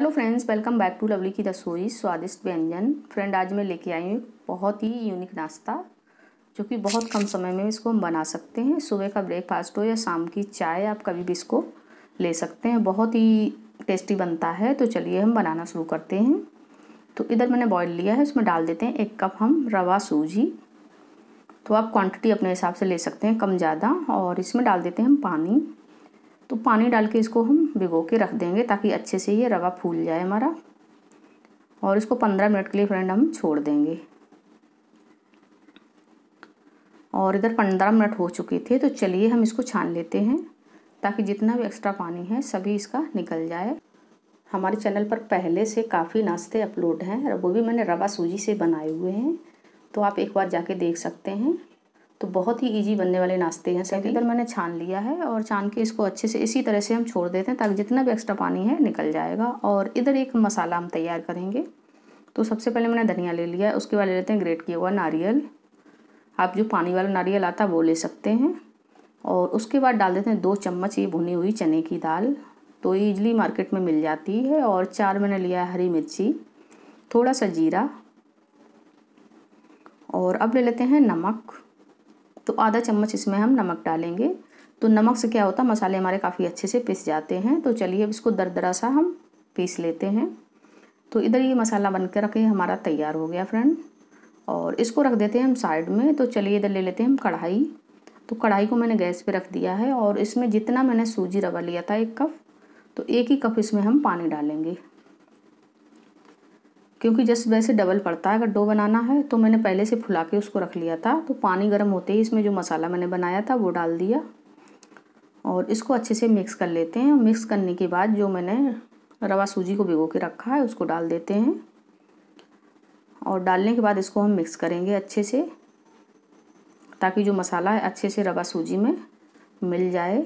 hello friends welcome back to Lovely की रसोई स्वादिष्ट व्यंजन फ्रेंड आज मैं लेके आई हूँ बहुत ही यूनिक नाश्ता जो कि बहुत कम समय में इसको हम बना सकते हैं सुबह का ब्रेकफास्ट हो या शाम की चाय आप कभी भी इसको ले सकते हैं बहुत ही टेस्टी बनता है तो चलिए हम बनाना शुरू करते हैं तो इधर मैंने बॉयल लिया है उसमें डाल देते हैं एक कप हम रवा सूजी तो आप क्वांटिटी अपने हिसाब से ले सकते हैं कम ज़्यादा और इसमें डाल देते हैं हम पानी तो पानी डाल के इसको हम भिगो के रख देंगे ताकि अच्छे से ये रवा फूल जाए हमारा और इसको पंद्रह मिनट के लिए फ्रेंड हम छोड़ देंगे और इधर पंद्रह मिनट हो चुके थे तो चलिए हम इसको छान लेते हैं ताकि जितना भी एक्स्ट्रा पानी है सभी इसका निकल जाए हमारे चैनल पर पहले से काफ़ी नाश्ते अपलोड हैं और वो भी मैंने रवा सूजी से बनाए हुए हैं तो आप एक बार जाके देख सकते हैं तो बहुत ही इजी बनने वाले नाश्ते हैं सभी पर मैंने छान लिया है और छान के इसको अच्छे से इसी तरह से हम छोड़ देते हैं ताकि जितना भी एक्स्ट्रा पानी है निकल जाएगा और इधर एक मसाला हम तैयार करेंगे तो सबसे पहले मैंने धनिया ले लिया है उसके बाद ले लेते हैं ग्रेट किया हुआ नारियल आप जो पानी वाला नारियल आता है वो ले सकते हैं और उसके बाद डाल देते हैं दो चम्मच ये भुनी हुई चने की दाल तो ये इजली मार्केट में मिल जाती है और चार मैंने लिया है हरी मिर्ची थोड़ा सा जीरा और अब ले लेते हैं नमक तो आधा चम्मच इसमें हम नमक डालेंगे तो नमक से क्या होता है मसाले हमारे काफ़ी अच्छे से पिस जाते हैं तो चलिए अब इसको दरदरा सा हम पीस लेते हैं तो इधर ये मसाला बन कर रखे हमारा तैयार हो गया फ्रेंड और इसको रख देते हैं हम साइड में तो चलिए इधर ले लेते हैं हम कढ़ाई तो कढ़ाई को मैंने गैस पे रख दिया है और इसमें जितना मैंने सूजी रवा लिया था एक कप तो एक ही कप इसमें हम पानी डालेंगे क्योंकि जस्ट वैसे डबल पड़ता है अगर डो बनाना है तो मैंने पहले से फुला के उसको रख लिया था तो पानी गर्म होते ही इसमें जो मसाला मैंने बनाया था वो डाल दिया और इसको अच्छे से मिक्स कर लेते हैं मिक्स करने के बाद जो मैंने रवा सूजी को भिगो के रखा है उसको डाल देते हैं और डालने के बाद इसको हम मिक्स करेंगे अच्छे से ताकि जो मसाला है अच्छे से रवा सूजी में मिल जाए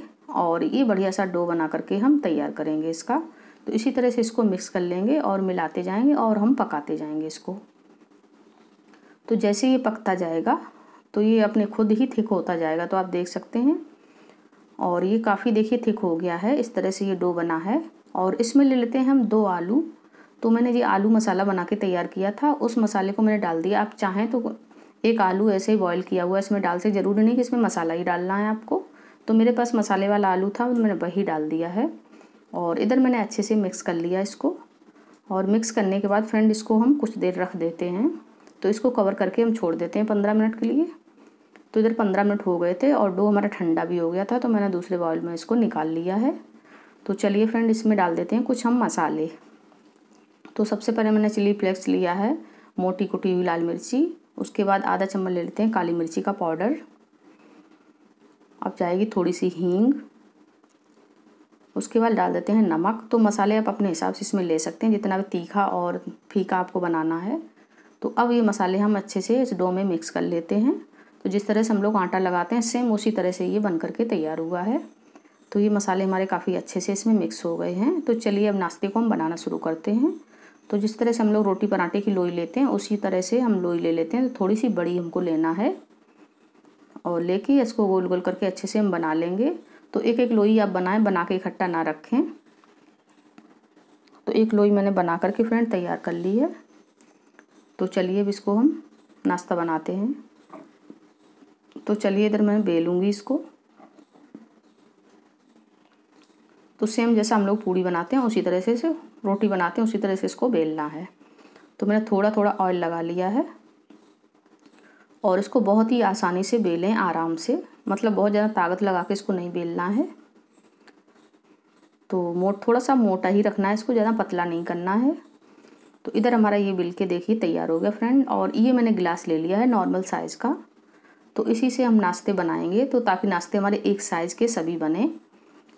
और ये बढ़िया सा डो बना करके हम तैयार करेंगे इसका तो इसी तरह से इसको मिक्स कर लेंगे और मिलाते जाएंगे और हम पकाते जाएंगे इसको तो जैसे ये पकता जाएगा तो ये अपने खुद ही थिक होता जाएगा तो आप देख सकते हैं और ये काफ़ी देखिए थिक हो गया है इस तरह से ये डो बना है और इसमें ले लेते हैं हम दो आलू तो मैंने ये आलू मसाला बना के तैयार किया था उस मसाले को मैंने डाल दिया आप चाहें तो एक आलू ऐसे ही बॉयल किया हुआ है इसमें डाल से ज़रूरी नहीं कि इसमें मसाला ही डालना है आपको तो मेरे पास मसाले वाला आलू था मैंने वही डाल दिया है और इधर मैंने अच्छे से मिक्स कर लिया इसको और मिक्स करने के बाद फ्रेंड इसको हम कुछ देर रख देते हैं तो इसको कवर करके हम छोड़ देते हैं पंद्रह मिनट के लिए तो इधर पंद्रह मिनट हो गए थे और डो हमारा ठंडा भी हो गया था तो मैंने दूसरे बाउल में इसको निकाल लिया है तो चलिए फ्रेंड इसमें डाल देते हैं कुछ हम मसाले तो सबसे पहले मैंने चिली फ्लेक्स लिया है मोटी कुटी हुई लाल मिर्ची उसके बाद आधा चम्मच ले लेते हैं काली मिर्ची का पाउडर अब जाएगी थोड़ी सी हींग उसके बाद डाल देते हैं नमक तो मसाले आप अपने हिसाब से इसमें ले सकते हैं जितना भी तीखा और फीका आपको बनाना है तो अब ये मसाले हम अच्छे से इस डो में मिक्स कर लेते हैं तो जिस तरह से हम लोग आटा लगाते हैं सेम उसी तरह से ये बन करके तैयार हुआ है तो ये मसाले हमारे काफ़ी अच्छे से इसमें मिक्स हो गए हैं तो चलिए अब नाश्ते को हम बनाना शुरू करते हैं तो जिस तरह से हम लोग रोटी पराठे की लोई लेते हैं उसी तरह से हम लोई ले लेते हैं तो थोड़ी सी बड़ी हमको लेना है और लेके इसको गोल गोल करके अच्छे से हम बना लेंगे तो एक एक लोई आप बनाएं बना के इकट्ठा ना रखें तो एक लोई मैंने बना करके फ्रेंड तैयार कर ली है तो चलिए अब इसको हम नाश्ता बनाते हैं तो चलिए इधर मैं बेलूँगी इसको तो सेम जैसा हम लोग पूड़ी बनाते हैं उसी तरह से इसे रोटी बनाते हैं उसी तरह से इसको बेलना है तो मैंने थोड़ा थोड़ा ऑयल लगा लिया है और इसको बहुत ही आसानी से बेलें आराम से मतलब बहुत ज़्यादा ताकत लगा के इसको नहीं बेलना है तो मोट थोड़ा सा मोटा ही रखना है इसको ज़्यादा पतला नहीं करना है तो इधर हमारा ये बिल के देखिए तैयार हो गया फ्रेंड और ये मैंने गिलास ले लिया है नॉर्मल साइज़ का तो इसी से हम नाश्ते बनाएंगे तो ताकि नाश्ते हमारे एक साइज़ के सभी बने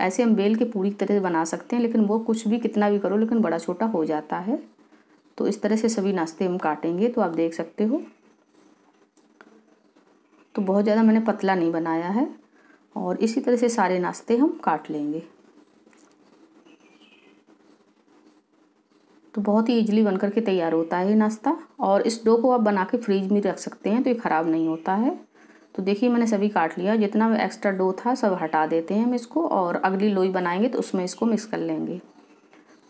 ऐसे हम बेल के पूरी तरह से बना सकते हैं लेकिन वो कुछ भी कितना भी करो लेकिन बड़ा छोटा हो जाता है तो इस तरह से सभी नाश्ते हम काटेंगे तो आप देख सकते हो तो बहुत ज़्यादा मैंने पतला नहीं बनाया है और इसी तरह से सारे नाश्ते हम काट लेंगे तो बहुत ही इजीली बन के तैयार होता है ये नाश्ता और इस डो को आप बना के फ्रिज में रख सकते हैं तो ये ख़राब नहीं होता है तो देखिए मैंने सभी काट लिया जितना एक्स्ट्रा डो था सब हटा देते हैं हम इसको और अगली लोई बनाएंगे तो उसमें इसको मिक्स कर लेंगे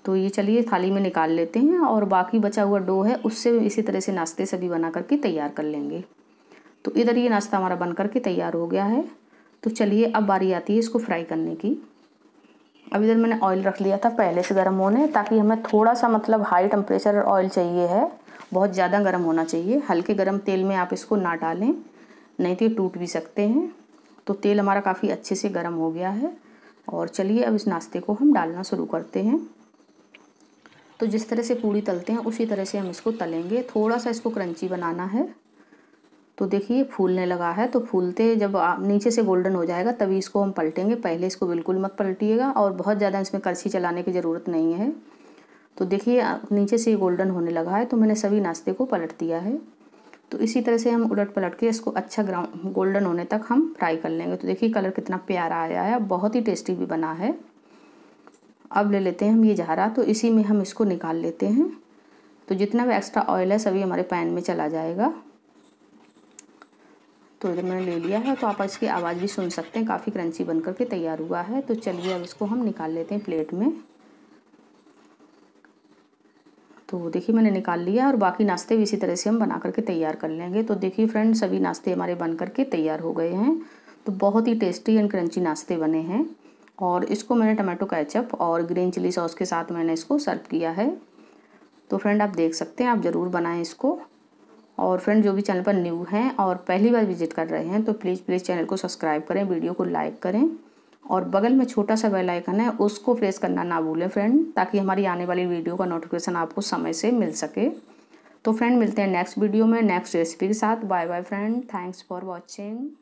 तो ये चलिए थाली में निकाल लेते हैं और बाकी बचा हुआ डो है उससे इसी तरह से नाश्ते सभी बना करके तैयार कर लेंगे तो इधर ये नाश्ता हमारा बन करके तैयार हो गया है तो चलिए अब बारी आती है इसको फ्राई करने की अब इधर मैंने ऑयल रख लिया था पहले से गर्म होने ताकि हमें थोड़ा सा मतलब हाई टेम्परेचर ऑयल चाहिए है बहुत ज़्यादा गर्म होना चाहिए हल्के गर्म तेल में आप इसको ना डालें नहीं तो ये टूट भी सकते हैं तो तेल हमारा काफ़ी अच्छे से गर्म हो गया है और चलिए अब इस नाश्ते को हम डालना शुरू करते हैं तो जिस तरह से पूड़ी तलते हैं उसी तरह से हम इसको तलेंगे थोड़ा सा इसको क्रंची बनाना है तो देखिए फूलने लगा है तो फूलते जब नीचे से गोल्डन हो जाएगा तभी इसको हम पलटेंगे पहले इसको बिल्कुल मत पलटिएगा और बहुत ज़्यादा इसमें करछी चलाने की ज़रूरत नहीं है तो देखिए नीचे से गोल्डन होने लगा है तो मैंने सभी नाश्ते को पलट दिया है तो इसी तरह से हम उलट पलट के इसको अच्छा ग्राउंड गोल्डन होने तक हम फ्राई कर लेंगे तो देखिए कलर कितना प्यारा आया है बहुत ही टेस्टी भी बना है अब ले लेते हैं हम ये जहरा तो इसी में हम इसको निकाल लेते हैं तो जितना भी एक्स्ट्रा ऑयल है सभी हमारे पैन में चला जाएगा तो इधर मैंने ले लिया है तो आप इसकी आवाज़ भी सुन सकते हैं काफ़ी क्रंची बन करके तैयार हुआ है तो चलिए अब इसको हम निकाल लेते हैं प्लेट में तो देखिए मैंने निकाल लिया और बाकी नाश्ते भी इसी तरह से हम बना करके तैयार कर लेंगे तो देखिए फ्रेंड सभी नाश्ते हमारे बन करके तैयार हो गए हैं तो बहुत ही टेस्टी एंड क्रंची नाश्ते बने हैं और इसको मैंने टमाटो कैचअप और ग्रीन चिली सॉस के साथ मैंने इसको सर्व किया है तो फ्रेंड आप देख सकते हैं आप ज़रूर बनाएं इसको और फ्रेंड जो भी चैनल पर न्यू हैं और पहली बार विजिट कर रहे हैं तो प्लीज़ प्लीज़ चैनल को सब्सक्राइब करें वीडियो को लाइक करें और बगल में छोटा सा बेल आइकन है उसको प्रेस करना ना भूलें फ्रेंड ताकि हमारी आने वाली वीडियो का नोटिफिकेशन आपको समय से मिल सके तो फ्रेंड मिलते हैं नेक्स्ट वीडियो में नेक्स्ट रेसिपी के साथ bye bye friend thanks for watching